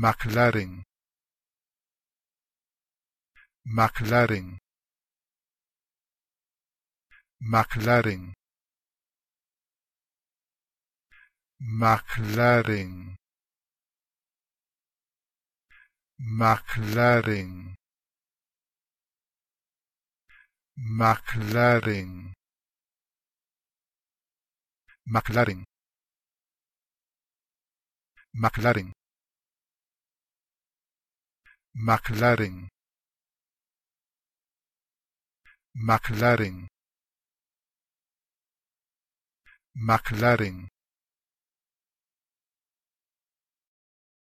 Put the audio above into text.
McLaren McLaren McLaren McLaren McLaren McLaren McLaren McLaren McLaren McLaren McLaren